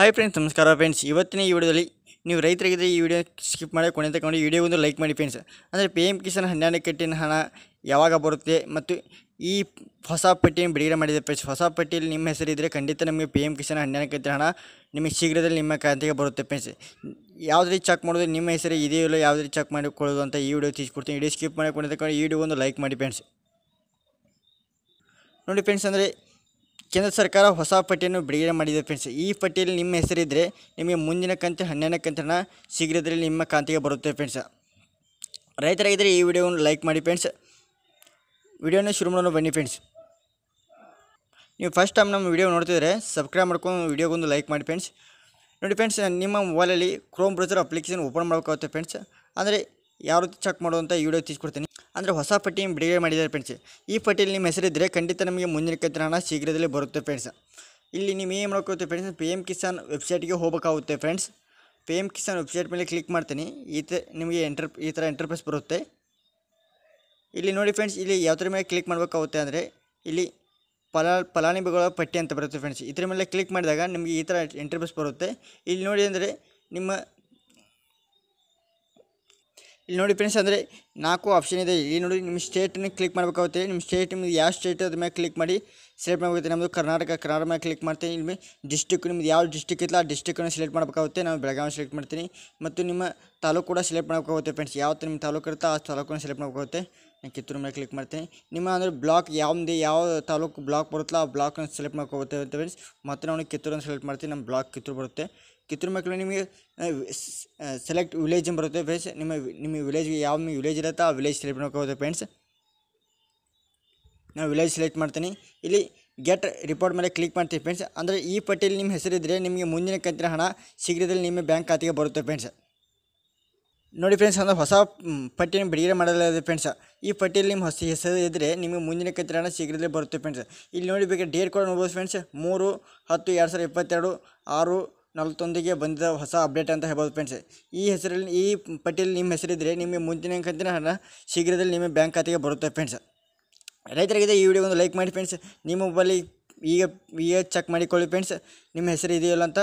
hi friends ನಮಸ್ಕಾರ friends ಇವತ್ತಿನ ಈ ವಿಡಿಯೋದಲ್ಲಿ ನೀವು ರೈತರಿಗಿದ್ರೆ ಈ ವಿಡಿಯೋ ಸ್ಕಿಪ್ ಮಾಡಿ ಕೊನೆ ತಗೊಂಡು ವಿಡಿಯೋ ಒಂದು ಲೈಕ್ ಮಾಡಿ ಫ್ರೆಂಡ್ಸ್ ಅಂದರೆ ಪಿ ಎಮ್ ಕಿಸಾನ್ ಹನ್ನೆರಡು ಕಟ್ಟಿನ ಹಣ ಯಾವಾಗ ಬರುತ್ತೆ ಮತ್ತು ಈ ಹೊಸ ಪಟ್ಟಿಯನ್ನು ಬಿಡುಗಡೆ ಮಾಡಿದೆ ಫ್ರೆಂಡ್ಸ್ ಹೊಸ ಪಟ್ಟಿಯಲ್ಲಿ ನಿಮ್ಮ ಹೆಸರಿದ್ದರೆ ಖಂಡಿತ ನಮಗೆ ಪಿ ಎಮ್ ಕಿಸಾನ್ ಹನ್ನೆರಡು ಕಟ್ಟಿನ ಹಣ ನಿಮಗೆ ಶೀಘ್ರದಲ್ಲಿ ನಿಮ್ಮ ಖಾತೆಗೆ ಬರುತ್ತೆ ಫ್ರೆಂಡ್ಸ್ ಯಾವುದೇ ಚೆಕ್ ಮಾಡೋದು ನಿಮ್ಮ ಹೆಸರು ಇದೆಯೋ ಇಲ್ಲ ಯಾವುದೇ ಚೆಕ್ ಮಾಡಿಕೊಳ್ಳೋದು ಅಂತ ಈ ವಿಡಿಯೋ ತಿಳಿಸ್ಕೊಡ್ತೀನಿ ವಿಡಿಯೋ ಸ್ಕಿಪ್ ಮಾಡಿ ಕೊನೆ ತಗೊಂಡು ಈ ವಿಡಿಯೋ ಒಂದು ಲೈಕ್ ಮಾಡಿ ಫ್ರೆಂಡ್ಸ್ ನೋಡಿ ಫ್ರೆಂಡ್ಸ್ ಅಂದರೆ ಕೇಂದ್ರ ಸರ್ಕಾರ ಹೊಸ ಪಟ್ಟಿಯನ್ನು ಬಿಡುಗಡೆ ಮಾಡಿದೆ ಫ್ರೆಂಡ್ಸ್ ಈ ಪಟ್ಟಿಯಲ್ಲಿ ನಿಮ್ಮ ಹೆಸರಿದ್ದರೆ ನಿಮಗೆ ಮುಂದಿನ ಕಂತು ಹನ್ನೆರಡು ಕಂತನ್ನು ಶೀಘ್ರದಲ್ಲಿ ನಿಮ್ಮ ಕಾಂತಿಗೆ ಬರುತ್ತೆ ಫ್ರೆಂಡ್ಸ್ ರೈತರಾಗಿದ್ದರೆ ಈ ವಿಡಿಯೋವನ್ನು ಲೈಕ್ ಮಾಡಿ ಫ್ರೆಂಡ್ಸ್ ವಿಡಿಯೋನ ಶುರು ಮಾಡೋಣ ಬನ್ನಿ ಫ್ರೆಂಡ್ಸ್ ನೀವು ಫಸ್ಟ್ ಟೈಮ್ ನಮ್ಮ ವಿಡಿಯೋ ನೋಡ್ತಿದ್ರೆ ಸಬ್ಸ್ಕ್ರೈಬ್ ಮಾಡ್ಕೊಂಡು ವಿಡಿಯೋಗೊಂದು ಲೈಕ್ ಮಾಡಿ ಫ್ರೆಂಡ್ಸ್ ನೋಡಿ ಫ್ರೆಂಡ್ಸ್ ನಿಮ್ಮ ಮೊಬೈಲಲ್ಲಿ ಕ್ರೋಮ್ ಬ್ರೌಸರ್ ಅಪ್ಲಿಕೇಶನ್ ಓಪನ್ ಮಾಡೋಕ್ಕಾಗುತ್ತೆ ಫ್ರೆಂಡ್ಸ್ ಅಂದರೆ ಯಾವ ರೀತಿ ಚೆಕ್ ಮಾಡುವಂಥ ಈ ವಿಡಿಯೋ ತಿಳಿಸ್ಕೊಡ್ತೀನಿ ಅಂದರೆ ಹೊಸ ಪಟ್ಟಿ ಬಿಡುಗಡೆ ಮಾಡಿದ್ದಾರೆ ಫ್ರೆಂಡ್ಸ್ ಈ ಪಟ್ಟಿಯಲ್ಲಿ ನಿಮ್ಮ ಹೆಸರಿದ್ದರೆ ಖಂಡಿತ ನಮಗೆ ಮುಂದಿನ ಕಂತಿನ ಹಣ ಶೀಘ್ರದಲ್ಲೇ ಬರುತ್ತೆ ಫ್ರೆಂಡ್ಸ್ ಇಲ್ಲಿ ನೀವು ಏನು ಮಾಡ್ಕೋತೀವಿ ಫ್ರೆಂಡ್ಸ್ ಪಿ ಎಮ್ ಕಿಸಾನ್ ವೆಬ್ಸೈಟ್ಗೆ ಹೋಗಬೇಕಾಗುತ್ತೆ friends P M Kisan website ಮೇಲೆ ಕ್ಲಿಕ್ ಮಾಡ್ತೀನಿ ಈ ಥರ ನಿಮಗೆ ಎಂಟರ್ ಈ ಥರ ಎಂಟರ್ಪ್ರೈಸ್ ಬರುತ್ತೆ ಇಲ್ಲಿ ನೋಡಿ ಫ್ರೆಂಡ್ಸ್ ಇಲ್ಲಿ ಯಾವ ಮೇಲೆ ಕ್ಲಿಕ್ ಮಾಡಬೇಕಾಗುತ್ತೆ ಅಂದರೆ ಇಲ್ಲಿ ಫಲ ಫಲಾನುಭವಿಗಳ ಪಟ್ಟಿ ಅಂತ ಬರುತ್ತೆ ಫ್ರೆಂಡ್ಸ್ ಇದ್ರ ಮೇಲೆ ಕ್ಲಿಕ್ ಮಾಡಿದಾಗ ನಿಮಗೆ ಈ ಥರ ಎಂಟರ್ಪ್ರೈಸ್ ಬರುತ್ತೆ ಇಲ್ಲಿ ನೋಡಿ ಅಂದರೆ ನಿಮ್ಮ ಇಲ್ಲಿ ನೋಡಿ ಫ್ರೆಂಡ್ಸ್ ಅಂದರೆ ನಾಕು ಆಪ್ಷನ್ ಇದೆ ಇಲ್ಲಿ ನೋಡಿ ನಿಮ್ಮ ಸ್ಟೇಟ್ ಅನ್ನು ಕ್ಲಿಕ್ ಮಾಡಬೇಕಾಗುತ್ತೆ ನಿಮ್ಮ ಸ್ಟೇಟ್ ನಿಮ್ಮ ಯಾವ ಸ್ಟೇಟ್ ಅದರ ಮೇಲೆ ಕ್ಲಿಕ್ ಮಾಡಿ ಸೆಲೆಕ್ ಮಾಡಬೇಕಾಗುತ್ತೆ ನಮ್ಮ ಕರ್ನಾಟಕ ಕರ್ನಾಟಕ ಮೇಲೆ ಕ್ಲಿಕ್ ಮಾಡ್ತೀನಿ ಇಲ್ಲಿ डिस्ट्रिक्ट ನಿಮ್ಮ ಯಾವ डिस्ट्रिक्ट ಇట్లా डिस्ट्रिक्ट ಅನ್ನು ಸೆಲೆಕ್ ಮಾಡಬೇಕಾಗುತ್ತೆ ನಾವು ಬೆಳಗಾವಿ ಸೆಲೆಕ್ ಮಾಡ್ತೀನಿ ಮತ್ತು ನಿಮ್ಮ ತಾಲ್ಲೂಕು ಕೂಡ ಸೆಲೆಕ್ ಮಾಡಬೇಕಾಗುತ್ತೆ ಫ್ರೆಂಡ್ಸ್ ಯಾವತ್ತ ನಿಮ್ಮ ತಾಲ್ಲೂಕು ಇರುತ್ತಾ ಆ ತಾಲ್ಲೂಕನ್ನು ಸೆಲೆಕ್ ಮಾಡಬೇಕಾಗುತ್ತೆ ಇಲ್ಲಿ ಕಿತ್ತೂರು ಮೇಲೆ ಕ್ಲಿಕ್ ಮಾಡ್ತೀನಿ ನಿಮ್ಮ ಅಲ್ಲಿ ಬ್ಲಾಕ್ ಯಾವ್ದೆ ಯಾವ ತಾಲ್ಲೂಕು ಬ್ಲಾಕ್ ಬರುತ್ತಾ ಆ ಬ್ಲಾಕ್ ಅನ್ನು ಸೆಲೆಕ್ ಮಾಡ್ಕೋಬೇಕಾಗುತ್ತೆ ಫ್ರೆಂಡ್ಸ್ ಮತ್ತೆ ನಾವು ಕಿತ್ತೂರು ಅನ್ನು ಸೆಲೆಕ್ ಮಾಡ್ತೀನಿ ನಮ್ಮ ಬ್ಲಾಕ್ ಕಿತ್ತೂರು ಬರುತ್ತೆ ಕಿತ್ತೂರು ಮೇಲೆ ನಿಮಗೆ ಸೆಲೆಕ್ ವಿಲೇಜ್ ಬರುತ್ತೆ ಫ್ರೆಂಡ್ಸ್ ನಿಮ್ಮ ನಿಮ್ಮ ವಿಲೇಜ್ ಯಾವ ವಿಲೇಜ್ ಆಗುತ್ತೈತೆ ಆ ವಿಲೇಜ್ ಸೆಲೆಕ್ಟ್ ಮಾಡ್ಕೋಬೋದು ಫ್ರೆಂಡ್ಸ್ ನಾವು ವಿಲೇಜ್ ಸೆಲೆಕ್ಟ್ ಮಾಡ್ತೀನಿ ಇಲ್ಲಿ ಗೆಟ್ ರಿಪೋರ್ಟ್ ಮೇಲೆ ಕ್ಲಿಕ್ ಮಾಡ್ತೀವಿ ಫ್ರೆಂಡ್ಸ್ ಅಂದರೆ ಈ ಪಟ್ಟಿಯಲ್ಲಿ ನಿಮ್ಮ ಹೆಸರಿದ್ದರೆ ನಿಮಗೆ ಮುಂದಿನ ಕಂತಿನ ಹಣ ಶೀಘ್ರದಲ್ಲಿ ನಿಮ್ಮ ಬ್ಯಾಂಕ್ ಖಾತೆಗೆ ಬರುತ್ತೆ ಫ್ರೆಂಡ್ಸ್ ನೋಡಿ ಫ್ರೆಂಡ್ಸ್ ಒಂದು ಹೊಸ ಪಟ್ಟಿಯಲ್ಲಿ ಬಿಡುಗಡೆ ಮಾಡಲಾಗಿದೆ ಫ್ರೆಂಡ್ಸ್ ಈ ಪಟ್ಟಿಯಲ್ಲಿ ನಿಮ್ಮ ಹೊಸ ಹೆಸರು ಇದ್ದರೆ ನಿಮಗೆ ಮುಂದಿನ ಕಂತಿನ ಹಣ ಶೀಘ್ರದಲ್ಲೇ ಬರುತ್ತೆ ಫ್ರೆಂಡ್ಸ್ ಇಲ್ಲಿ ನೋಡಿ ಬೇಕಾದ್ರೆ ಡೇಟ್ ಕೂಡ ನೋಡ್ಬೋದು ಫ್ರೆಂಡ್ಸ್ ಮೂರು ಹತ್ತು ಎರಡು ಸಾವಿರದ ಇಪ್ಪತ್ತೆರಡು ಆರು ನಲ್ವತ್ತೊಂದಿಗೆ ಬಂದಿದ್ದ ಹೊಸ ಅಪ್ಡೇಟ್ ಅಂತ ಹೇಳ್ಬೋದು ಫ್ರೆಂಡ್ಸ್ ಈ ಹೆಸರಲ್ಲಿ ಈ ಪಟ್ಟಿಯಲ್ಲಿ ನಿಮ್ಮ ಹೆಸರಿದ್ದರೆ ನಿಮಗೆ ಮುಂದಿನ ಕಂತಿನ ಹಣ ಶೀಘ್ರದಲ್ಲಿ ನಿಮ್ಮ ಬ್ಯಾಂಕ್ ಖಾತೆಗೆ ಬರುತ್ತೆ ಫ್ರೆಂಡ್ಸ್ ರೈತರಿಗೆ ಈ ವಿಡಿಯೋ ಒಂದು ಲೈಕ್ ಮಾಡಿ ಫ್ರೆಂಡ್ಸ್ ನಿಮ್ಮ ಮೊಬೈಲ್ ಈಗ ಈಗ ಚೆಕ್ ಮಾಡಿಕೊಳ್ಳಿ ಫ್ರೆಂಡ್ಸ್ ನಿಮ್ಮ ಹೆಸರು ಇದೆಯಲ್ಲ ಅಂತ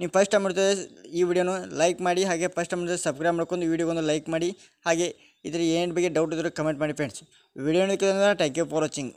ನೀವು ಫಸ್ಟ್ ಟೈಮ್ ಮಾಡ್ತದೆ ಈ ವಿಡಿಯೋನು ಲೈಕ್ ಮಾಡಿ ಹಾಗೆ ಫಸ್ಟ್ ಟೈಮ್ ಮಾಡಿದ್ರೆ ಸಬ್ಸ್ಕ್ರೈಬ್ ಮಾಡ್ಕೊಂಡು ಒಂದು ಲೈಕ್ ಮಾಡಿ ಹಾಗೆ ಇದರ ಏನು ಬಗ್ಗೆ ಡೌಟ್ ಇದ್ದರೂ ಕಮೆಂಟ್ ಮಾಡಿ friends video thank you for watching